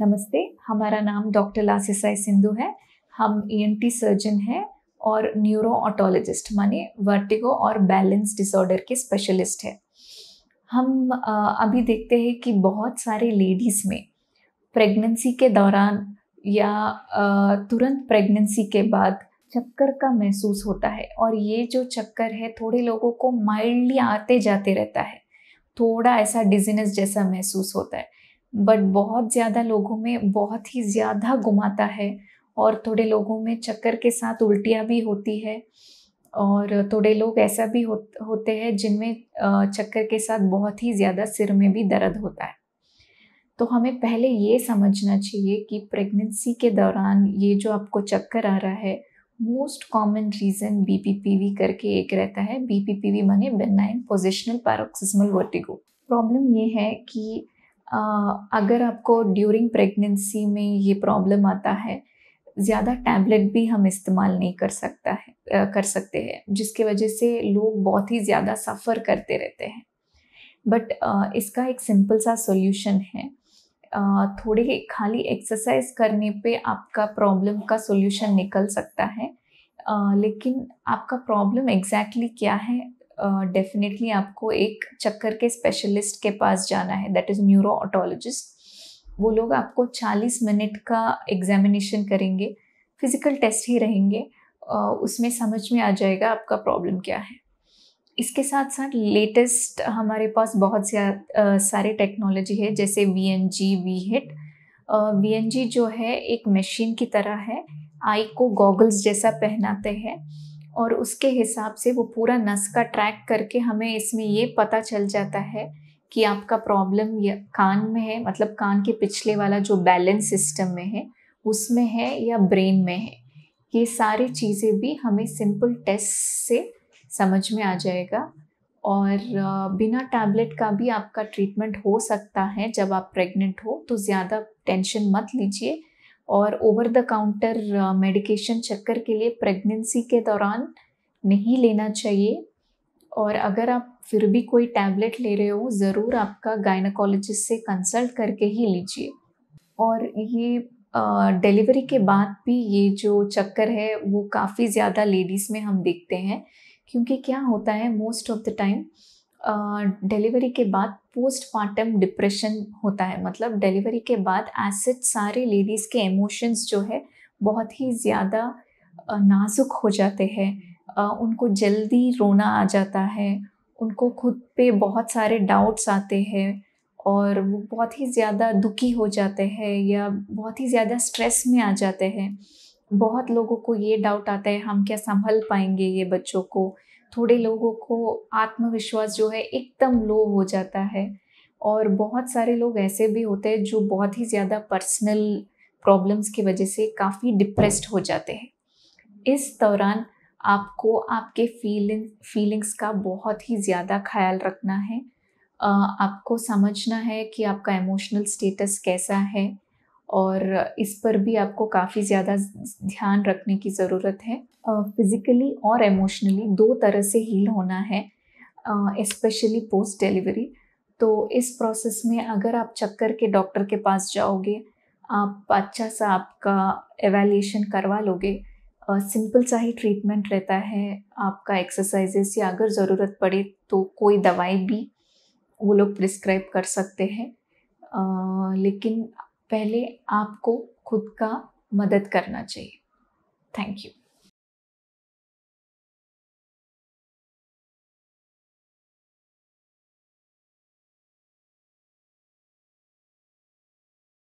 नमस्ते हमारा नाम डॉक्टर लासिसाई सिंधु है हम ई e सर्जन हैं और न्यूरो ऑटोलॉजिस्ट माने वर्टिगो और बैलेंस डिसऑर्डर के स्पेशलिस्ट हैं हम अभी देखते हैं कि बहुत सारे लेडीज़ में प्रेगनेंसी के दौरान या तुरंत प्रेगनेंसी के बाद चक्कर का महसूस होता है और ये जो चक्कर है थोड़े लोगों को माइल्डली आते जाते रहता है थोड़ा ऐसा डिजीनेस जैसा महसूस होता है बट बहुत ज़्यादा लोगों में बहुत ही ज़्यादा घुमाता है और थोड़े लोगों में चक्कर के साथ उल्टियाँ भी होती है और थोड़े लोग ऐसा भी हो, होते हैं जिनमें चक्कर के साथ बहुत ही ज़्यादा सिर में भी दर्द होता है तो हमें पहले ये समझना चाहिए कि प्रेगनेंसी के दौरान ये जो आपको चक्कर आ रहा है मोस्ट कॉमन रीज़न बीपीपीवी करके एक रहता है बीपीपीवी माने benign positional paroxysmal vertigo problem ये है कि अगर आपको ड्यूरिंग प्रेगनेंसी में ये प्रॉब्लम आता है ज़्यादा टैबलेट भी हम इस्तेमाल नहीं कर सकता है कर सकते हैं जिसके वजह से लोग बहुत ही ज़्यादा सफ़र करते रहते हैं बट इसका एक सिंपल सा सॉल्यूशन है थोड़े खाली एक्सरसाइज करने पे आपका प्रॉब्लम का सॉल्यूशन निकल सकता है लेकिन आपका प्रॉब्लम एग्जैक्टली exactly क्या है डेफिनेटली आपको एक चक्कर के स्पेशलिस्ट के पास जाना है दैट इज़ न्यूरो ऑटोलॉजिस्ट वो लोग आपको 40 मिनट का एग्जामिनेशन करेंगे फिज़िकल टेस्ट ही रहेंगे उसमें समझ में आ जाएगा आपका प्रॉब्लम क्या है इसके साथ साथ लेटेस्ट हमारे पास बहुत से सारे टेक्नोलॉजी है जैसे V N G V hit V N G जो है एक मशीन की तरह है आई को गॉगल्स जैसा पहनाते हैं और उसके हिसाब से वो पूरा नस का ट्रैक करके हमें इसमें ये पता चल जाता है कि आपका प्रॉब्लम कान में है मतलब कान के पिछले वाला जो बैलेंस सिस्टम में है उसमें है या ब्रेन में है ये सारी चीज़ें भी हमें सिंपल टेस्ट से समझ में आ जाएगा और बिना टैबलेट का भी आपका ट्रीटमेंट हो सकता है जब आप प्रेग्नेंट हो तो ज़्यादा टेंशन मत लीजिए और ओवर द काउंटर मेडिकेशन चक्कर के लिए प्रेगनेंसी के दौरान नहीं लेना चाहिए और अगर आप फिर भी कोई टैबलेट ले रहे हो ज़रूर आपका गायनाकोलॉजिस्ट से कंसल्ट करके ही लीजिए और ये डिलीवरी uh, के बाद भी ये जो चक्कर है वो काफ़ी ज़्यादा लेडीज़ में हम देखते हैं क्योंकि क्या होता है most of the time delivery के बाद पोस्टमार्टम डिप्रेशन होता है मतलब डिलीवरी के बाद एसिड सारे लेडीज़ के इमोशंस जो है बहुत ही ज़्यादा नाजुक हो जाते हैं उनको जल्दी रोना आ जाता है उनको खुद पे बहुत सारे डाउट्स आते हैं और वो बहुत ही ज़्यादा दुखी हो जाते हैं या बहुत ही ज़्यादा स्ट्रेस में आ जाते हैं बहुत लोगों को ये डाउट आता है हम क्या संभल पाएंगे ये बच्चों को थोड़े लोगों को आत्मविश्वास जो है एकदम लो हो जाता है और बहुत सारे लोग ऐसे भी होते हैं जो बहुत ही ज़्यादा पर्सनल प्रॉब्लम्स की वजह से काफ़ी डिप्रेस्ड हो जाते हैं इस दौरान आपको आपके फीलिंग फीलिंग्स का बहुत ही ज़्यादा ख्याल रखना है आपको समझना है कि आपका इमोशनल स्टेटस कैसा है और इस पर भी आपको काफ़ी ज़्यादा ध्यान रखने की ज़रूरत है फिज़िकली और इमोशनली दो तरह से हील होना है इस्पेशली पोस्ट डिलीवरी तो इस प्रोसेस में अगर आप चक्कर के डॉक्टर के पास जाओगे आप अच्छा सा आपका एवेल्यूशन करवा लोगे सिंपल सा ही ट्रीटमेंट रहता है आपका एक्सरसाइजेस या अगर ज़रूरत पड़े तो कोई दवाई भी वो लोग प्रिस्क्राइब कर सकते हैं लेकिन पहले आपको खुद का मदद करना चाहिए थैंक यू